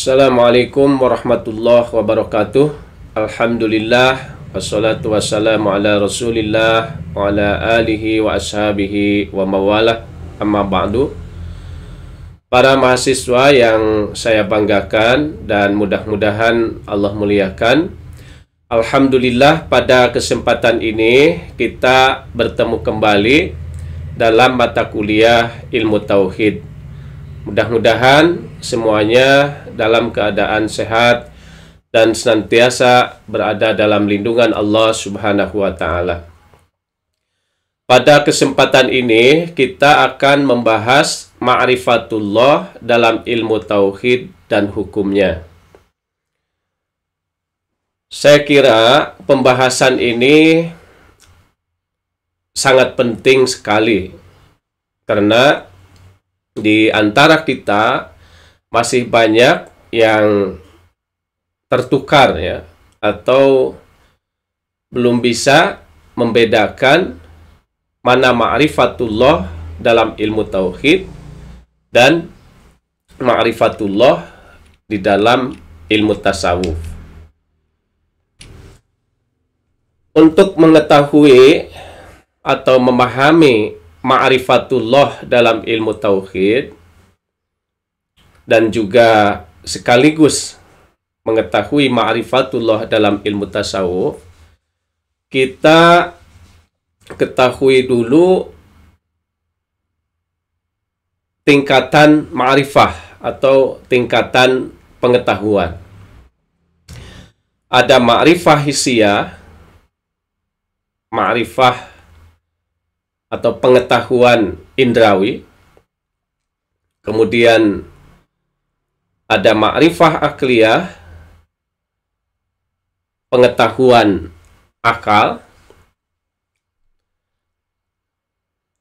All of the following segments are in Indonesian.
Assalamualaikum warahmatullahi wabarakatuh Alhamdulillah Wassalatu wassalamu ala rasulillah Wa ala alihi wa ashabihi wa mawalah Amma ba'du Para mahasiswa yang saya banggakan Dan mudah-mudahan Allah muliakan Alhamdulillah pada kesempatan ini Kita bertemu kembali Dalam mata kuliah ilmu tauhid Mudah-mudahan semuanya dalam keadaan sehat dan senantiasa berada dalam lindungan Allah Subhanahu wa taala. Pada kesempatan ini kita akan membahas ma'rifatullah dalam ilmu tauhid dan hukumnya. Saya kira pembahasan ini sangat penting sekali karena di antara kita masih banyak yang tertukar ya atau belum bisa membedakan mana ma'rifatullah dalam ilmu tauhid dan ma'rifatullah di dalam ilmu tasawuf. Untuk mengetahui atau memahami ma'rifatullah dalam ilmu tauhid dan juga sekaligus mengetahui ma'rifatullah dalam ilmu tasawuf kita ketahui dulu tingkatan ma'rifah atau tingkatan pengetahuan ada ma'rifah hisiyah ma'rifah atau pengetahuan indrawi, kemudian ada ma'rifah akliyah, pengetahuan akal,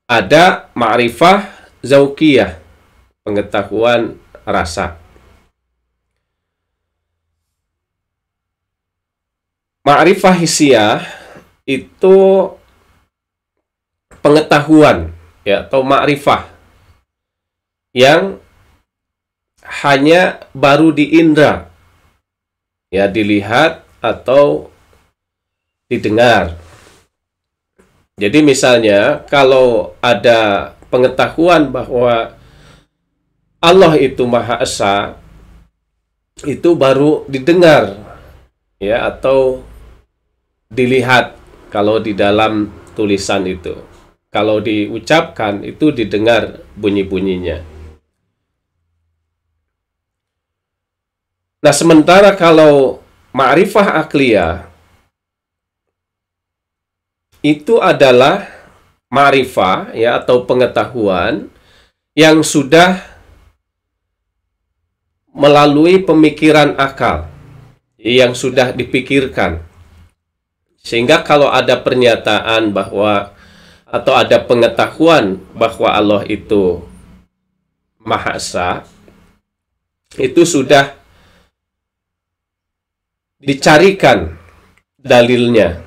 ada ma'rifah zaukiyah, pengetahuan rasa. Ma'rifah hisiyah itu pengetahuan ya atau makrifah yang hanya baru diindra ya dilihat atau didengar. Jadi misalnya kalau ada pengetahuan bahwa Allah itu Maha Esa itu baru didengar ya atau dilihat kalau di dalam tulisan itu kalau diucapkan itu didengar bunyi-bunyinya. Nah, sementara kalau ma'rifah akliyah itu adalah ma'rifah ya atau pengetahuan yang sudah melalui pemikiran akal yang sudah dipikirkan. Sehingga kalau ada pernyataan bahwa atau ada pengetahuan bahwa Allah itu Maha Esa itu sudah dicarikan dalilnya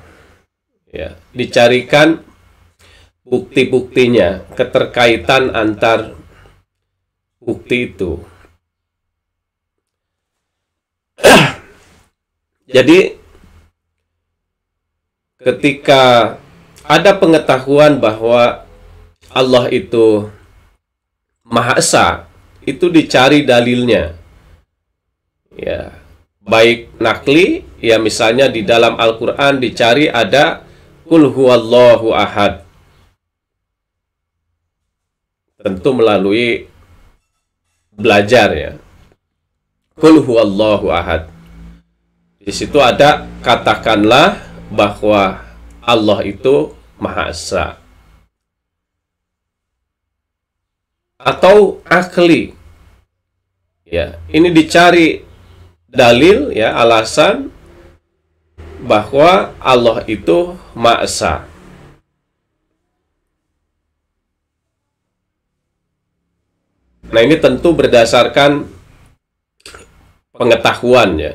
ya dicarikan bukti-buktinya keterkaitan antar bukti itu jadi ketika ada pengetahuan bahwa Allah itu Maha Esa itu dicari dalilnya ya baik nakli ya misalnya di dalam Al-Qur'an dicari ada kul huwallahu ahad tentu melalui belajar ya kul huwallahu ahad disitu ada katakanlah bahwa Allah itu Maha Esa. Atau akli. Ya, ini dicari dalil ya, alasan bahwa Allah itu Maha Esa. Nah, ini tentu berdasarkan pengetahuan ya.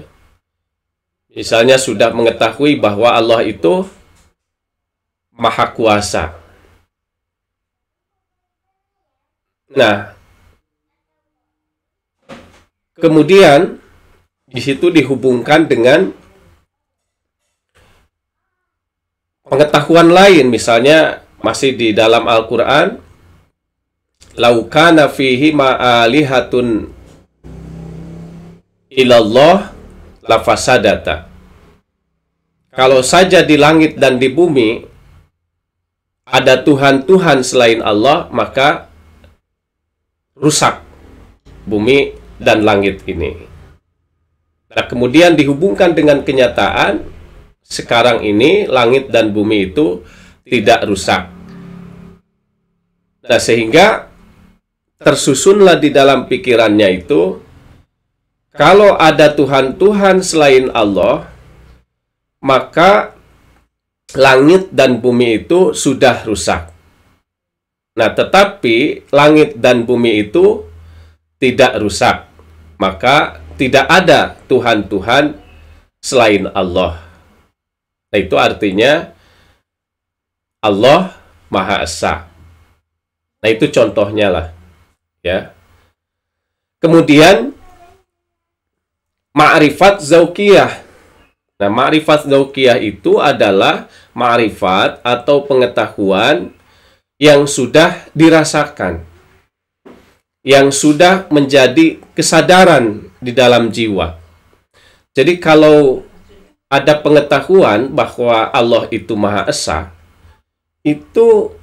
Misalnya sudah mengetahui bahwa Allah itu maha kuasa. Nah, kemudian di situ dihubungkan dengan pengetahuan lain, misalnya masih di dalam Al-Quran, laukana fihi ma'alihatun ilallah lafasadata. Kalau saja di langit dan di bumi ada Tuhan-Tuhan selain Allah, maka rusak bumi dan langit ini. Nah, kemudian dihubungkan dengan kenyataan, sekarang ini langit dan bumi itu tidak rusak. Nah, sehingga tersusunlah di dalam pikirannya itu, kalau ada Tuhan-Tuhan selain Allah, maka langit dan bumi itu sudah rusak. Nah, tetapi langit dan bumi itu tidak rusak. Maka tidak ada Tuhan-Tuhan selain Allah. Nah, itu artinya Allah Maha Esa. Nah, itu contohnya lah. Ya. Kemudian, ma'rifat zaukiyah Nah, ma'rifat zaukiyah itu adalah ma'rifat atau pengetahuan yang sudah dirasakan, yang sudah menjadi kesadaran di dalam jiwa. Jadi kalau ada pengetahuan bahwa Allah itu Maha Esa, itu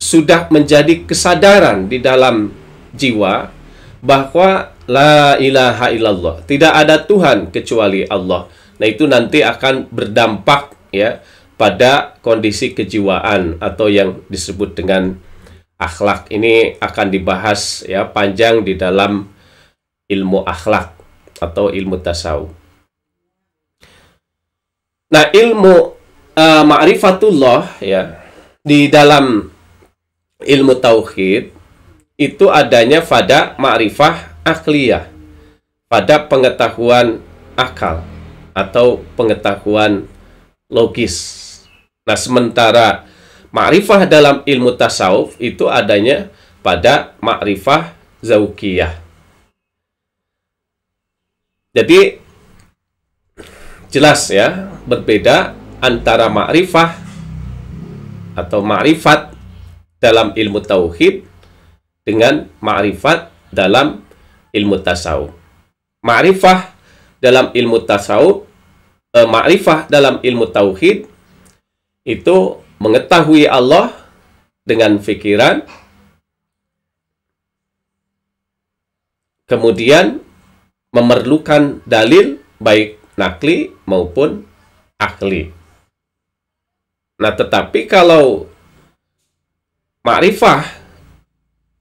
sudah menjadi kesadaran di dalam jiwa bahwa La ilaha illallah. Tidak ada Tuhan kecuali Allah. Nah, itu nanti akan berdampak ya pada kondisi kejiwaan atau yang disebut dengan akhlak. Ini akan dibahas ya panjang di dalam ilmu akhlak atau ilmu tasawuf. Nah, ilmu uh, ma'rifatullah ya di dalam ilmu tauhid itu adanya pada ma'rifah akliyah pada pengetahuan akal atau pengetahuan logis. Nah, sementara makrifah dalam ilmu tasawuf itu adanya pada makrifah zaukiyah. Jadi jelas ya berbeda antara makrifah atau makrifat dalam ilmu tauhid dengan makrifat dalam ilmu tasawuf. Ma'rifah dalam ilmu tasawuf, eh, ma'rifah dalam ilmu tauhid itu mengetahui Allah dengan fikiran, kemudian memerlukan dalil baik nakli maupun akli. Nah, tetapi kalau ma'rifah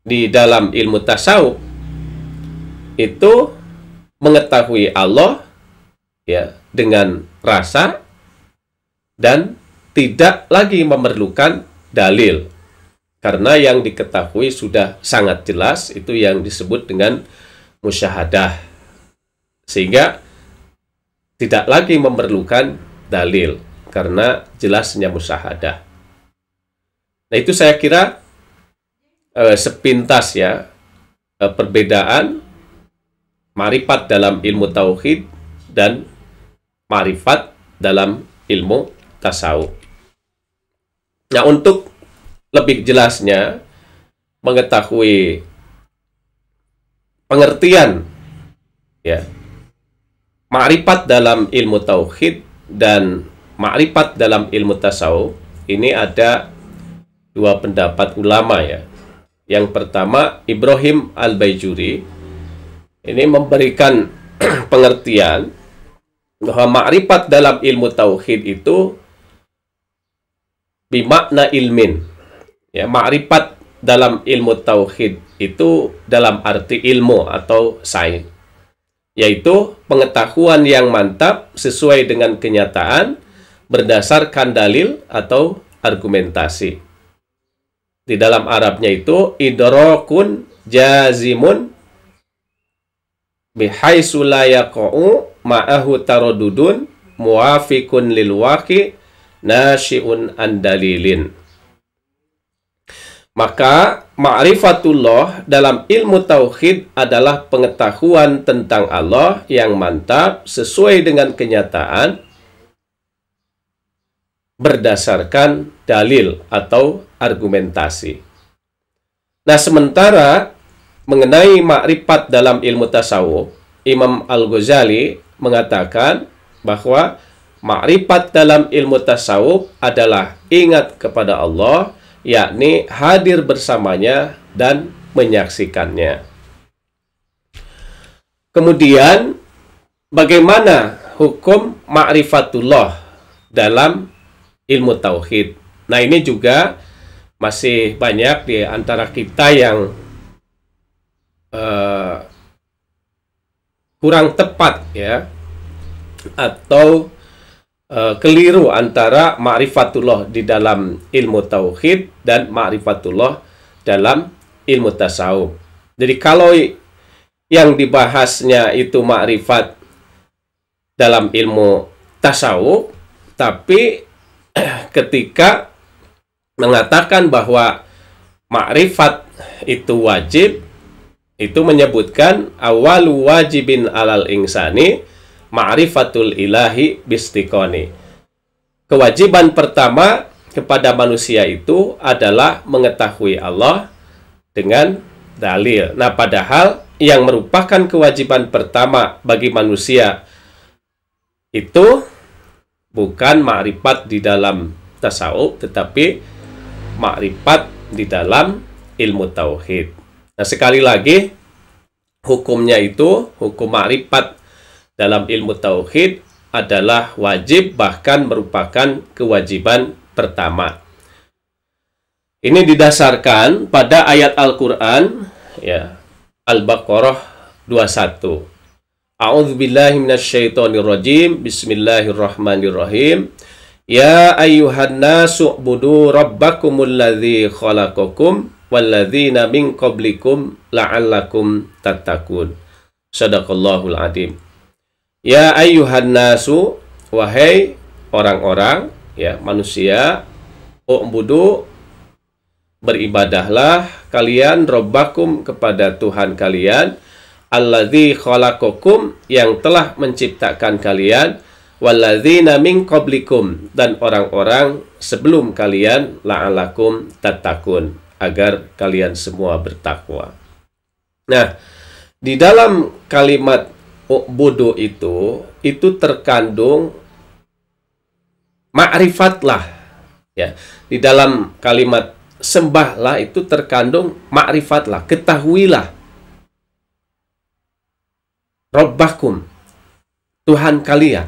di dalam ilmu tasawuf itu mengetahui Allah ya dengan rasa dan tidak lagi memerlukan dalil karena yang diketahui sudah sangat jelas itu yang disebut dengan musyahadah sehingga tidak lagi memerlukan dalil karena jelasnya musyahadah nah itu saya kira eh, sepintas ya eh, perbedaan marifat dalam ilmu tauhid dan marifat dalam ilmu tasawuf. Nah, untuk lebih jelasnya mengetahui pengertian ya makrifat dalam ilmu tauhid dan makrifat dalam ilmu tasawuf ini ada dua pendapat ulama ya. Yang pertama Ibrahim Al-Baijuri ini memberikan pengertian bahwa makrifat dalam ilmu tauhid itu bimakna ilmin. Ya, makrifat dalam ilmu tauhid itu dalam arti ilmu atau sains, yaitu pengetahuan yang mantap sesuai dengan kenyataan berdasarkan dalil atau argumentasi. Di dalam Arabnya itu idrokun jazimun Bihai la yaqa'u ma'ahu taradudun muwafiqun lil waqi an maka ma'rifatullah dalam ilmu tauhid adalah pengetahuan tentang Allah yang mantap sesuai dengan kenyataan berdasarkan dalil atau argumentasi. Nah, sementara mengenai makrifat dalam ilmu tasawuf, Imam Al-Ghazali mengatakan bahwa makrifat dalam ilmu tasawuf adalah ingat kepada Allah, yakni hadir bersamanya dan menyaksikannya. Kemudian, bagaimana hukum makrifatullah dalam ilmu tauhid? Nah, ini juga masih banyak di antara kita yang kurang tepat ya atau uh, keliru antara ma'rifatullah di dalam ilmu tauhid dan ma'rifatullah dalam ilmu tasawuf. Jadi kalau yang dibahasnya itu makrifat dalam ilmu tasawuf, tapi ketika mengatakan bahwa makrifat itu wajib itu menyebutkan awal wajibin alal insani ma'rifatul ilahi bistikoni. Kewajiban pertama kepada manusia itu adalah mengetahui Allah dengan dalil. Nah, padahal yang merupakan kewajiban pertama bagi manusia itu bukan ma'rifat di dalam tasawuf tetapi ma'rifat di dalam ilmu tauhid. Nah, sekali lagi hukumnya itu hukum makrifat dalam ilmu tauhid adalah wajib bahkan merupakan kewajiban pertama. Ini didasarkan pada ayat Al-Qur'an ya Al-Baqarah 21. billahi A'udzubillahi rajim. Bismillahirrahmanirrahim. Ya ayyuhan nasu budu rabbakumul ladzi khalaqakum walladzina min qablikum la'allakum tattaqun. Sadaqallahul adzim. Ya ayyuhan nasu wahai orang-orang ya manusia u'budu u'm beribadahlah kalian robbakum kepada Tuhan kalian alladzi khalaqakum yang telah menciptakan kalian walladzina min qablikum dan orang-orang sebelum kalian la'alakum tattaqun agar kalian semua bertakwa. Nah, di dalam kalimat bodoh itu itu terkandung makrifatlah ya. Di dalam kalimat sembahlah itu terkandung makrifatlah, ketahuilah Robbakum Tuhan kalian.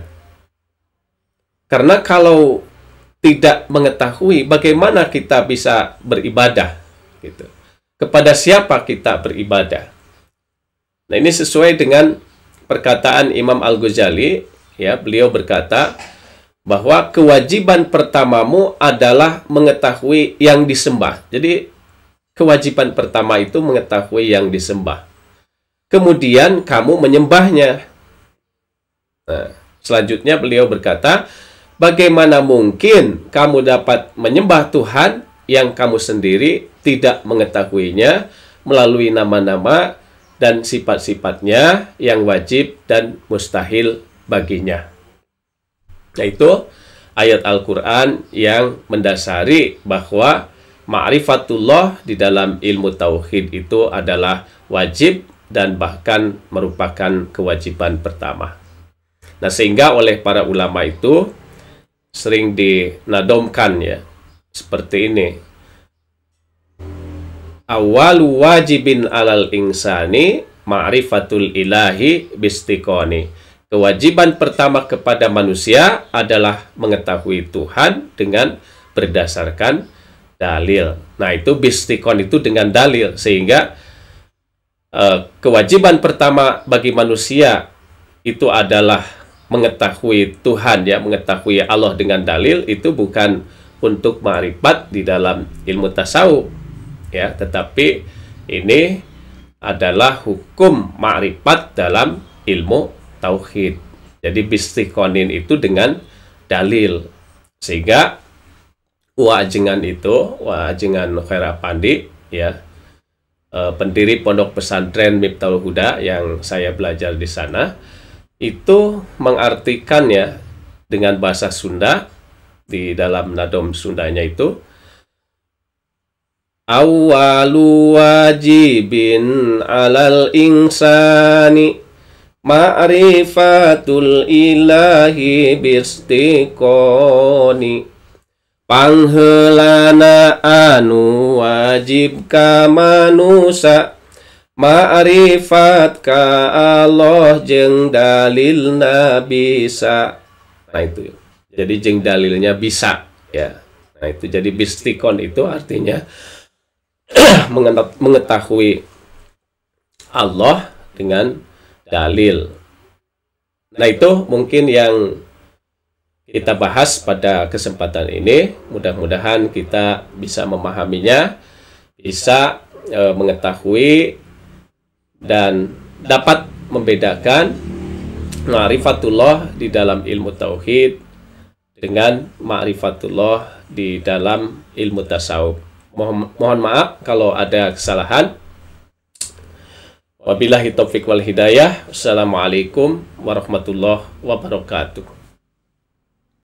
Karena kalau tidak mengetahui bagaimana kita bisa beribadah gitu. Kepada siapa kita beribadah? Nah, ini sesuai dengan perkataan Imam Al-Ghazali, ya, beliau berkata bahwa kewajiban pertamamu adalah mengetahui yang disembah. Jadi kewajiban pertama itu mengetahui yang disembah. Kemudian kamu menyembahnya. Nah, selanjutnya beliau berkata, bagaimana mungkin kamu dapat menyembah Tuhan yang kamu sendiri tidak mengetahuinya melalui nama-nama dan sifat-sifatnya yang wajib dan mustahil baginya. Yaitu ayat Al-Quran yang mendasari bahwa ma'rifatullah di dalam ilmu tauhid itu adalah wajib dan bahkan merupakan kewajiban pertama. Nah, sehingga oleh para ulama itu sering dinadomkan ya seperti ini. Awalu wajibin alal insani ma'rifatul ilahi bistikoni. Kewajiban pertama kepada manusia adalah mengetahui Tuhan dengan berdasarkan dalil. Nah, itu bistikon itu dengan dalil sehingga uh, kewajiban pertama bagi manusia itu adalah mengetahui Tuhan ya, mengetahui Allah dengan dalil itu bukan untuk marifat di dalam ilmu tasawuf ya tetapi ini adalah hukum marifat dalam ilmu tauhid jadi bistikonin itu dengan dalil sehingga wajengan itu wajengan khaira pandi ya e, pendiri pondok pesantren Miftahul Huda yang saya belajar di sana itu mengartikannya dengan bahasa Sunda di dalam nadom Sundanya itu awalu wajibin alal insani ma'rifatul ilahi bistikoni panghelana anu wajib ka manusa ma'rifat ka Allah jeng dalil nabisa nah itu ya. Jadi jeng dalilnya bisa ya. Nah itu jadi bistikon itu artinya mengetahui Allah dengan dalil. Nah itu mungkin yang kita bahas pada kesempatan ini. Mudah-mudahan kita bisa memahaminya, bisa e, mengetahui dan dapat membedakan ma'rifatullah di dalam ilmu tauhid dengan ma'rifatullah di dalam ilmu tasawuf. Mohon, mohon maaf kalau ada kesalahan. Wabillahi taufiq wal hidayah. Assalamualaikum warahmatullahi wabarakatuh.